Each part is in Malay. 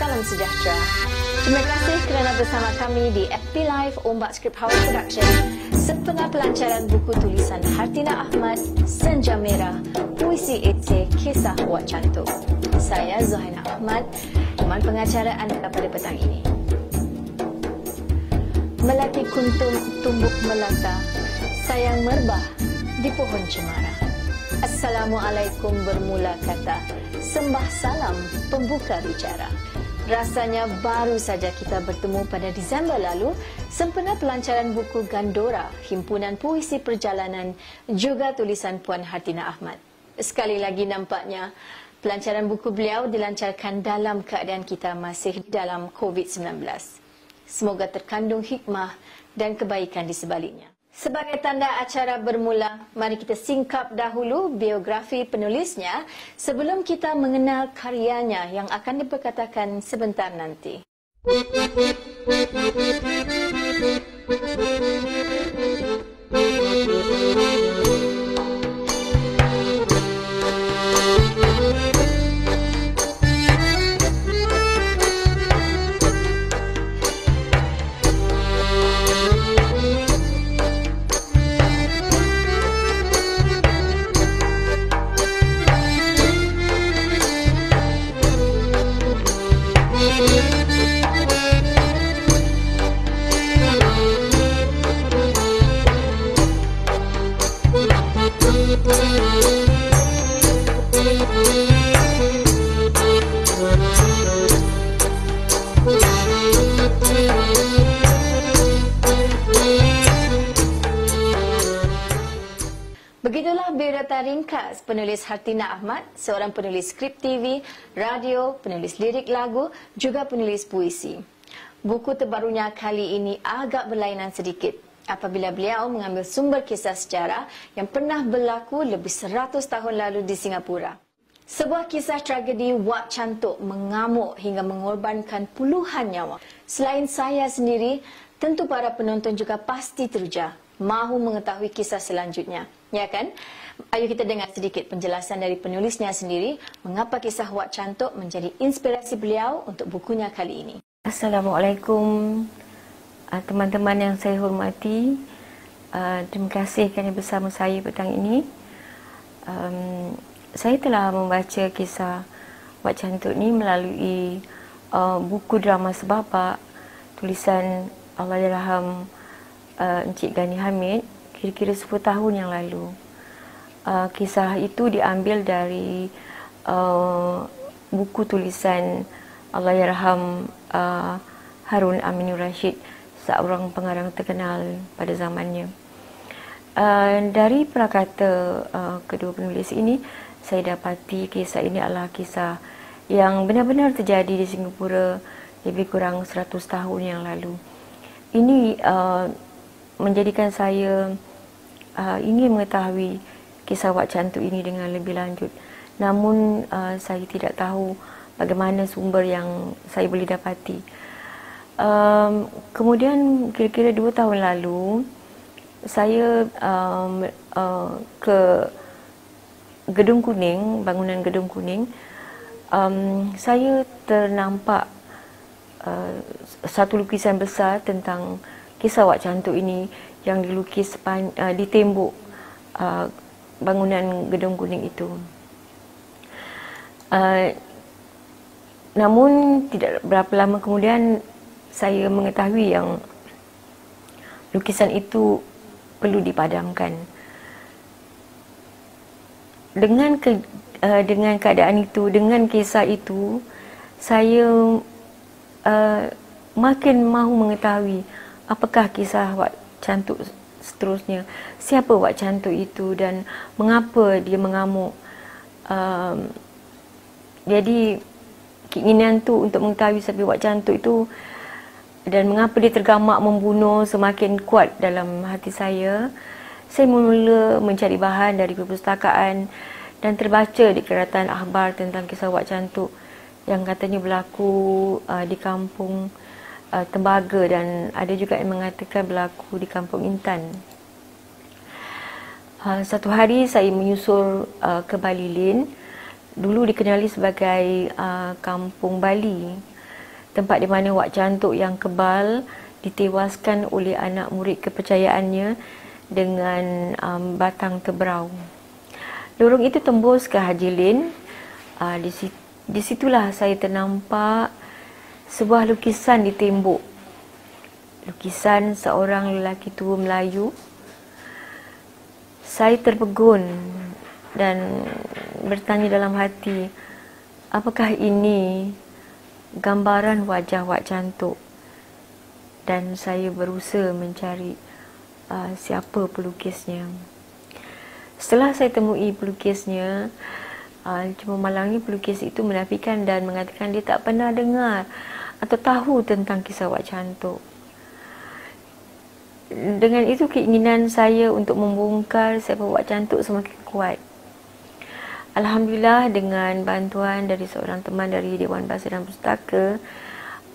Salam sejahtera. Terima kasih kerana bersama kami di FB Live Ombak Script House Production sepengah pelancaran buku tulisan Hartina Ahmad, Senja Merah, Puisi Ete, Kisah Wat Cantuk. Saya Zuhaina Ahmad, teman pengacara anda pada petang ini. Melati kuntum tumbuk melata, sayang merbah di pohon cemara. Assalamualaikum bermula kata, sembah salam pembuka bicara. Rasanya baru saja kita bertemu pada Disember lalu sempena pelancaran buku Gandora, himpunan puisi perjalanan juga tulisan Puan Hartina Ahmad. Sekali lagi nampaknya pelancaran buku beliau dilancarkan dalam keadaan kita masih dalam COVID-19. Semoga terkandung hikmah dan kebaikan di sebaliknya. Sebagai tanda acara bermula, mari kita singkap dahulu biografi penulisnya sebelum kita mengenal karyanya yang akan diperkatakan sebentar nanti. Thank you. singkatan ringkas penulis Hartina Ahmad, seorang penulis skrip TV, radio, penulis lirik lagu, juga penulis puisi. Buku terbarunya kali ini agak berlainan sedikit apabila beliau mengambil sumber kisah sejarah yang pernah berlaku lebih 100 tahun lalu di Singapura. Sebuah kisah tragedi Wak Cantuk mengamuk hingga mengorbankan puluhan nyawa. Selain saya sendiri, tentu para penonton juga pasti teruja mahu mengetahui kisah selanjutnya. Ya kan? Ayuh kita dengar sedikit penjelasan dari penulisnya sendiri mengapa kisah Wak Cantok menjadi inspirasi beliau untuk bukunya kali ini. Assalamualaikum ah, teman-teman yang saya hormati. Ah, terima kasih kerana bersama saya petang ini. Saya telah membaca kisah Wak Cantok ini melalui ah, buku drama sebab tulisan Allah Yerham uh, Encik Gani Hamid kira-kira 10 tahun yang lalu. Uh, kisah itu diambil dari uh, buku tulisan Allah Yarham uh, Harun Aminur Rashid seorang pengarang terkenal pada zamannya. Uh, dari prakata uh, kedua penulis ini, saya dapati kisah ini adalah kisah yang benar-benar terjadi di Singapura lebih kurang 100 tahun yang lalu. Ini uh, menjadikan saya uh, ingin mengetahui kisah Wak Cantu ini dengan lebih lanjut. Namun uh, saya tidak tahu bagaimana sumber yang saya boleh dapati. Um, kemudian kira-kira dua tahun lalu, saya um, uh, ke Gedung Kuning, bangunan Gedung Kuning. Um, saya ternampak uh, satu lukisan besar tentang kisah wak cantik ini yang dilukis uh, di tembok uh, bangunan gedung kuning itu. Uh, namun tidak berapa lama kemudian saya mengetahui yang lukisan itu perlu dipadamkan. Dengan ke, uh, dengan keadaan itu, dengan kisah itu, saya uh, makin mahu mengetahui apakah kisah Wak Cantuk seterusnya? Siapa Wak Cantuk itu dan mengapa dia mengamuk? Um, jadi keinginan tu untuk mengetahui siapa Wak Cantuk itu dan mengapa dia tergamak membunuh semakin kuat dalam hati saya. Saya mula mencari bahan dari perpustakaan dan terbaca di keratan akhbar tentang kisah Wak Cantuk yang katanya berlaku uh, di kampung uh, tembaga dan ada juga yang mengatakan berlaku di Kampung Intan. Uh, satu hari saya menyusul uh, ke Bali Lin, dulu dikenali sebagai uh, Kampung Bali. Tempat di mana Wak Cantuk yang kebal ditewaskan oleh anak murid kepercayaannya dengan um, batang teberau. Lorong itu tembus ke Haji Lin. Uh, di, situ, di situlah saya ternampak sebuah lukisan di tembok. Lukisan seorang lelaki tua Melayu. Saya terpegun dan bertanya dalam hati, apakah ini gambaran wajah Wak Cantuk? Dan saya berusaha mencari uh, siapa pelukisnya. Setelah saya temui pelukisnya, uh, cuma malangnya pelukis itu menafikan dan mengatakan dia tak pernah dengar atau tahu tentang kisah Wak Cantuk. Dengan itu keinginan saya untuk membongkar siapa Wak Cantuk semakin kuat. Alhamdulillah dengan bantuan dari seorang teman dari Dewan Bahasa dan Pustaka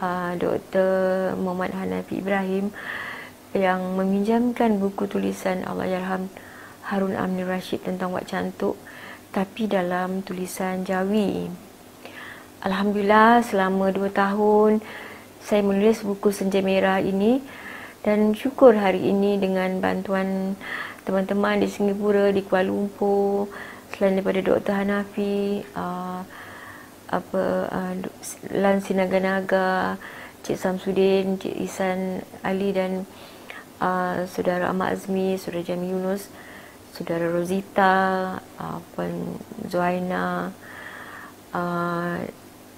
uh, ah, Dr. Muhammad Hanafi Ibrahim yang meminjamkan buku tulisan Allah Yarham Harun Amni Rashid tentang Wak Cantuk tapi dalam tulisan jawi. Alhamdulillah selama dua tahun saya menulis buku Senja Merah ini dan syukur hari ini dengan bantuan teman-teman di Singapura, di Kuala Lumpur selain daripada Dr. Hanafi uh, apa uh, Lan Sinaga Naga Cik Samsudin, Cik Isan Ali dan uh, Saudara Ahmad Azmi, Saudara Jami Yunus saudara Rosita, uh, Puan Zuaina, uh,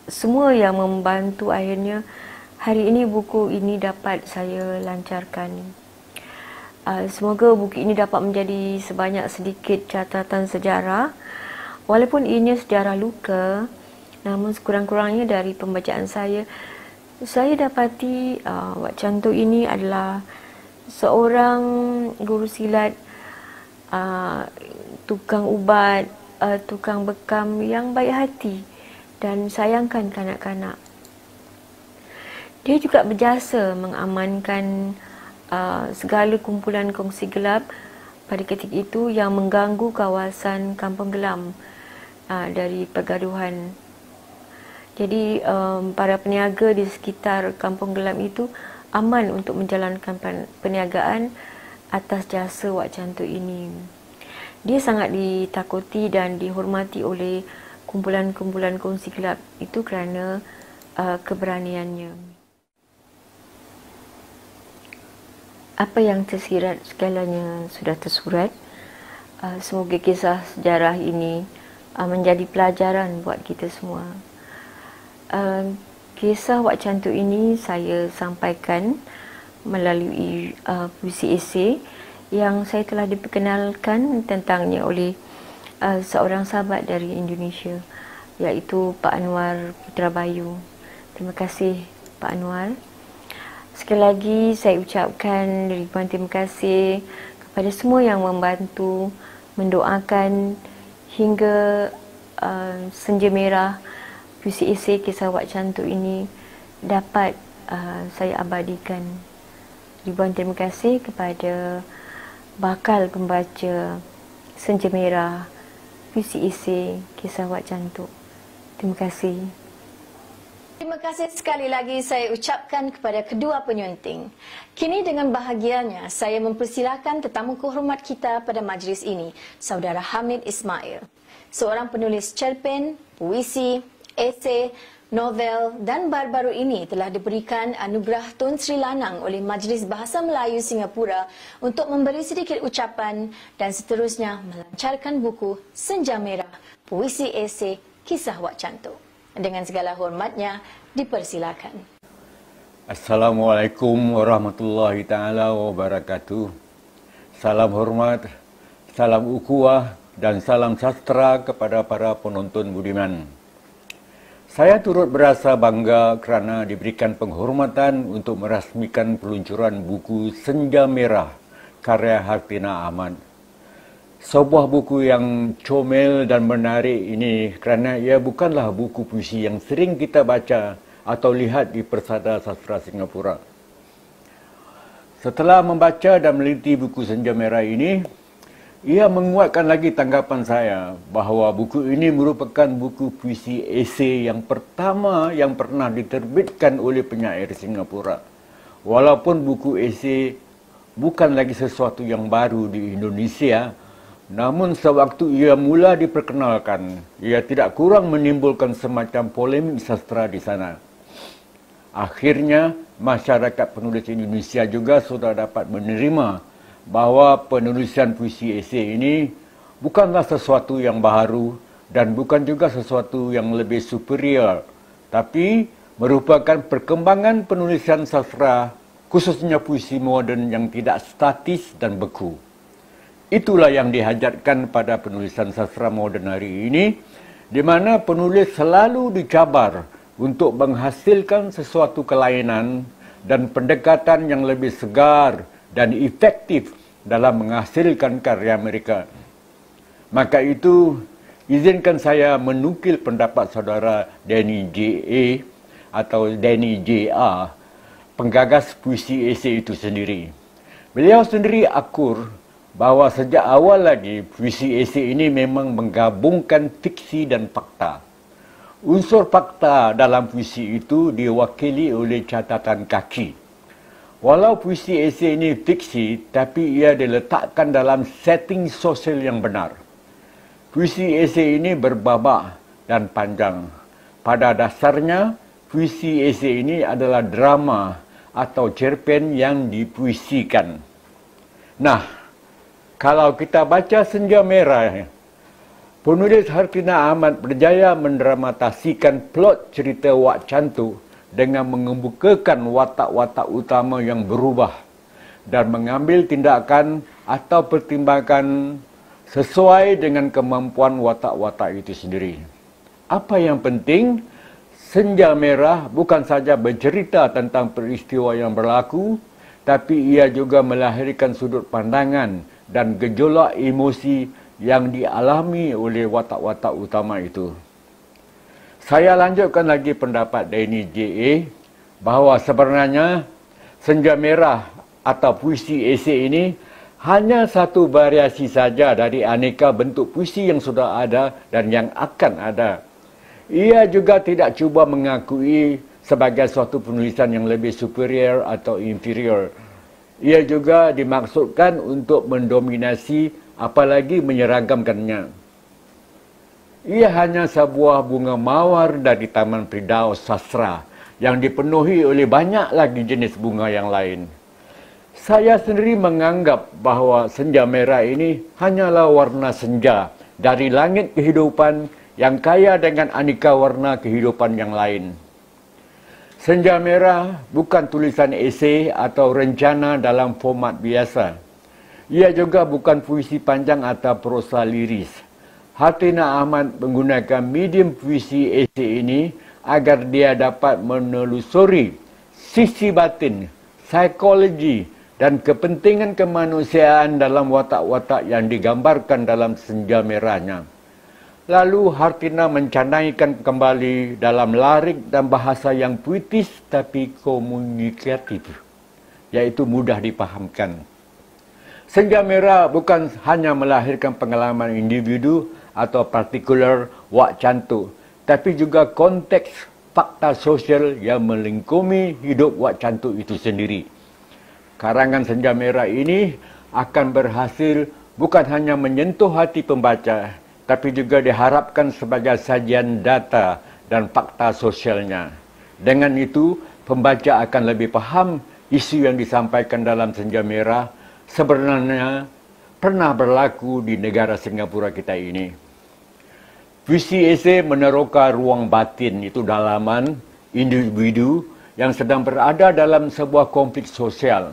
semua yang membantu akhirnya hari ini buku ini dapat saya lancarkan. Uh, semoga buku ini dapat menjadi sebanyak sedikit catatan sejarah. Walaupun ini sejarah luka, namun sekurang-kurangnya dari pembacaan saya, saya dapati uh, Wak Cantu ini adalah seorang guru silat Ah, tukang ubat, uh, tukang bekam yang baik hati dan sayangkan kanak-kanak. Dia juga berjasa mengamankan uh, segala kumpulan kongsi gelap pada ketika itu yang mengganggu kawasan kampung gelam uh, dari pergaduhan. Jadi um, para peniaga di sekitar kampung gelam itu aman untuk menjalankan perniagaan atas jasa Wak Cantu ini. Dia sangat ditakuti dan dihormati oleh kumpulan-kumpulan kongsi gelap itu kerana uh, keberaniannya. Apa yang tersirat segalanya sudah tersurat. Uh, semoga kisah sejarah ini uh, menjadi pelajaran buat kita semua. Uh, kisah Wak Cantu ini saya sampaikan melalui uh, puisi esei yang saya telah diperkenalkan tentangnya oleh uh, seorang sahabat dari Indonesia iaitu Pak Anwar Putra Bayu. Terima kasih Pak Anwar. Sekali lagi saya ucapkan ribuan terima kasih kepada semua yang membantu mendoakan hingga uh, Senja Merah puisi esei kisah Wak Cantu ini dapat uh, saya abadikan ribuan terima kasih kepada bakal pembaca Senja Merah isi e Kisah Wat Jantuk. Terima kasih. Terima kasih sekali lagi saya ucapkan kepada kedua penyunting. Kini dengan bahagianya saya mempersilakan tetamu kehormat kita pada majlis ini, Saudara Hamid Ismail. Seorang penulis cerpen, puisi, esei Novel dan baru-baru ini telah diberikan anugerah Tun Sri Lanang oleh Majlis Bahasa Melayu Singapura untuk memberi sedikit ucapan dan seterusnya melancarkan buku Senja Merah, Puisi Ese, Kisah Wak Cantuk. Dengan segala hormatnya, dipersilakan. Assalamualaikum warahmatullahi taala wabarakatuh. Salam hormat, salam ukuah dan salam sastra kepada para penonton budiman. Saya turut berasa bangga kerana diberikan penghormatan untuk merasmikan peluncuran buku Senja Merah karya Hartina Ahmad. Sebuah buku yang comel dan menarik ini kerana ia bukanlah buku puisi yang sering kita baca atau lihat di Persada Sastra Singapura. Setelah membaca dan meliti buku Senja Merah ini, ia menguatkan lagi tanggapan saya bahawa buku ini merupakan buku puisi esei yang pertama yang pernah diterbitkan oleh penyair Singapura. Walaupun buku esei bukan lagi sesuatu yang baru di Indonesia, namun sewaktu ia mula diperkenalkan, ia tidak kurang menimbulkan semacam polemik sastra di sana. Akhirnya, masyarakat penulis Indonesia juga sudah dapat menerima bahawa penulisan puisi esei ini bukanlah sesuatu yang baru dan bukan juga sesuatu yang lebih superior tapi merupakan perkembangan penulisan sastra khususnya puisi moden yang tidak statis dan beku. Itulah yang dihajatkan pada penulisan sastra moden hari ini di mana penulis selalu dicabar untuk menghasilkan sesuatu kelainan dan pendekatan yang lebih segar, dan efektif dalam menghasilkan karya mereka. Maka itu, izinkan saya menukil pendapat saudara Danny J.A. atau Danny J.A., penggagas puisi esei itu sendiri. Beliau sendiri akur bahawa sejak awal lagi puisi esei ini memang menggabungkan fiksi dan fakta. Unsur fakta dalam puisi itu diwakili oleh catatan kaki. Walau puisi esei ini fiksi, tapi ia diletakkan dalam setting sosial yang benar. Puisi esei ini berbabak dan panjang. Pada dasarnya, puisi esei ini adalah drama atau cerpen yang dipuisikan. Nah, kalau kita baca Senja Merah, penulis Hartina Ahmad berjaya mendramatasikan plot cerita Wak Cantu dengan mengembukakan watak-watak utama yang berubah dan mengambil tindakan atau pertimbangan sesuai dengan kemampuan watak-watak itu sendiri. Apa yang penting, Senja Merah bukan saja bercerita tentang peristiwa yang berlaku, tapi ia juga melahirkan sudut pandangan dan gejolak emosi yang dialami oleh watak-watak utama itu saya lanjutkan lagi pendapat Denny J.A. bahawa sebenarnya Senja Merah atau puisi AC ini hanya satu variasi saja dari aneka bentuk puisi yang sudah ada dan yang akan ada. Ia juga tidak cuba mengakui sebagai suatu penulisan yang lebih superior atau inferior. Ia juga dimaksudkan untuk mendominasi apalagi menyeragamkannya. Ia hanya sebuah bunga mawar dari Taman Pridaus Sastra yang dipenuhi oleh banyak lagi jenis bunga yang lain. Saya sendiri menganggap bahawa senja merah ini hanyalah warna senja dari langit kehidupan yang kaya dengan aneka warna kehidupan yang lain. Senja merah bukan tulisan esei atau rencana dalam format biasa. Ia juga bukan puisi panjang atau prosa liris. Hartina Ahmad menggunakan medium puisi esei ini agar dia dapat menelusuri sisi batin, psikologi dan kepentingan kemanusiaan dalam watak-watak yang digambarkan dalam senja merahnya. Lalu Hartina mencanaikan kembali dalam larik dan bahasa yang puitis tapi komunikatif, yaitu mudah dipahamkan. Senja merah bukan hanya melahirkan pengalaman individu, atau Partikular wak cantu tapi juga konteks fakta sosial yang melingkumi hidup wak cantu itu sendiri. Karangan Senja Merah ini akan berhasil bukan hanya menyentuh hati pembaca tapi juga diharapkan sebagai sajian data dan fakta sosialnya. Dengan itu, pembaca akan lebih paham isu yang disampaikan dalam Senja Merah sebenarnya pernah berlaku di negara Singapura kita ini. Visi esei meneroka ruang batin itu dalaman individu yang sedang berada dalam sebuah konflik sosial.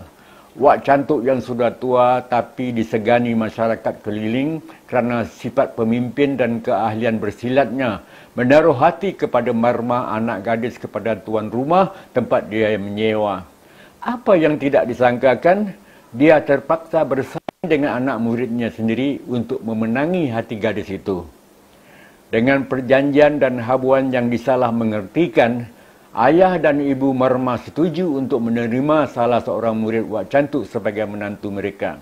Wak cantuk yang sudah tua tapi disegani masyarakat keliling kerana sifat pemimpin dan keahlian bersilatnya menaruh hati kepada marma anak gadis kepada tuan rumah tempat dia menyewa. Apa yang tidak disangkakan, dia terpaksa bersaing dengan anak muridnya sendiri untuk memenangi hati gadis itu dengan perjanjian dan habuan yang disalah mengertikan, ayah dan ibu Marma setuju untuk menerima salah seorang murid Wak Cantuk sebagai menantu mereka.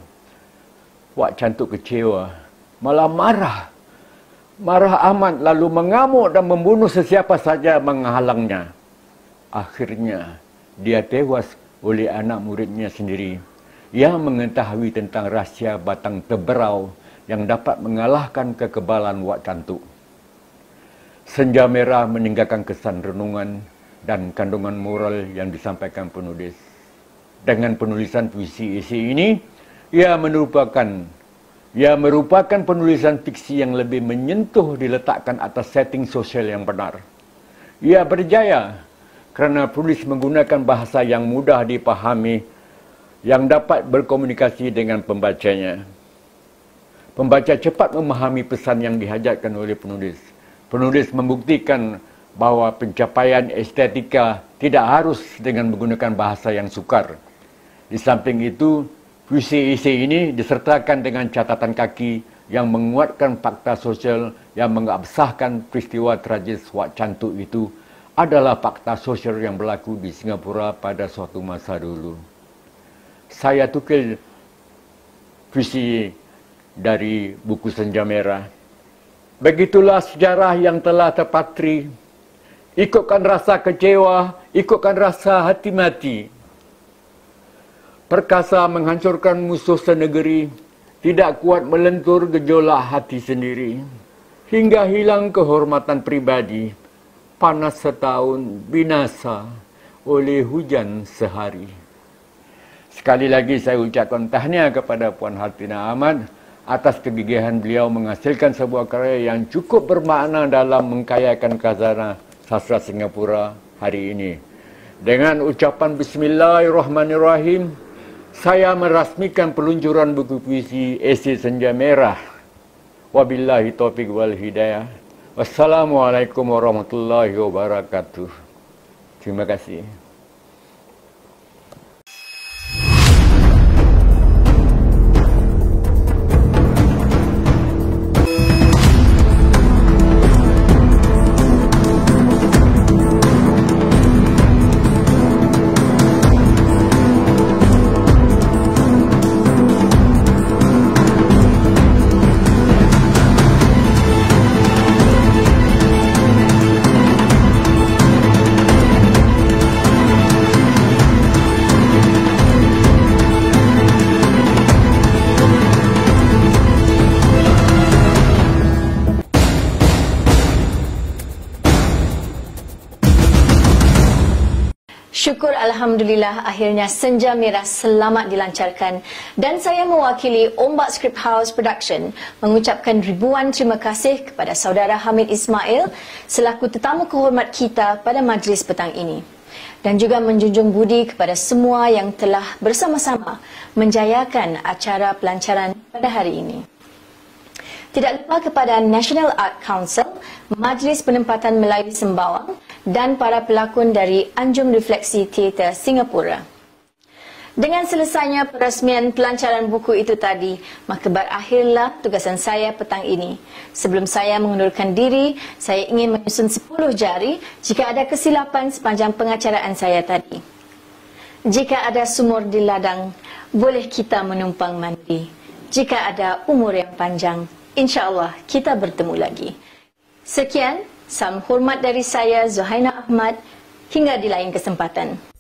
Wak Cantuk kecewa, malah marah. Marah amat lalu mengamuk dan membunuh sesiapa saja menghalangnya. Akhirnya, dia tewas oleh anak muridnya sendiri. Ia mengetahui tentang rahsia batang teberau yang dapat mengalahkan kekebalan Wak Cantuk. Senja Merah meninggalkan kesan renungan dan kandungan moral yang disampaikan penulis. Dengan penulisan puisi isi ini, ia merupakan ia merupakan penulisan fiksi yang lebih menyentuh diletakkan atas setting sosial yang benar. Ia berjaya kerana penulis menggunakan bahasa yang mudah dipahami yang dapat berkomunikasi dengan pembacanya. Pembaca cepat memahami pesan yang dihajatkan oleh penulis penulis membuktikan bahwa pencapaian estetika tidak harus dengan menggunakan bahasa yang sukar. Di samping itu, puisi isi ini disertakan dengan catatan kaki yang menguatkan fakta sosial yang mengabsahkan peristiwa tragis Wak Cantu itu adalah fakta sosial yang berlaku di Singapura pada suatu masa dulu. Saya tukil puisi dari buku Senja Merah Begitulah sejarah yang telah terpatri. Ikutkan rasa kecewa, ikutkan rasa hati mati. Perkasa menghancurkan musuh senegeri, tidak kuat melentur gejolak hati sendiri. Hingga hilang kehormatan pribadi, panas setahun binasa oleh hujan sehari. Sekali lagi saya ucapkan tahniah kepada Puan Hartina Ahmad atas kegigihan beliau menghasilkan sebuah karya yang cukup bermakna dalam mengkayakan kazana sastra Singapura hari ini. Dengan ucapan Bismillahirrahmanirrahim, saya merasmikan peluncuran buku puisi Esi Senja Merah. Wabillahi taufiq wal hidayah. Wassalamualaikum warahmatullahi wabarakatuh. Terima kasih. Syukur Alhamdulillah akhirnya Senja Merah selamat dilancarkan dan saya mewakili Ombak Script House Production mengucapkan ribuan terima kasih kepada saudara Hamid Ismail selaku tetamu kehormat kita pada majlis petang ini dan juga menjunjung budi kepada semua yang telah bersama-sama menjayakan acara pelancaran pada hari ini. Tidak lupa kepada National Art Council, Majlis Penempatan Melayu Sembawang dan para pelakon dari Anjung Refleksi Teater Singapura. Dengan selesainya peresmian pelancaran buku itu tadi, maka berakhirlah tugasan saya petang ini. Sebelum saya mengundurkan diri, saya ingin menyusun 10 jari jika ada kesilapan sepanjang pengacaraan saya tadi. Jika ada sumur di ladang, boleh kita menumpang mandi. Jika ada umur yang panjang, insyaallah kita bertemu lagi. Sekian, Salam hormat dari saya Zuhaina Ahmad hingga di lain kesempatan.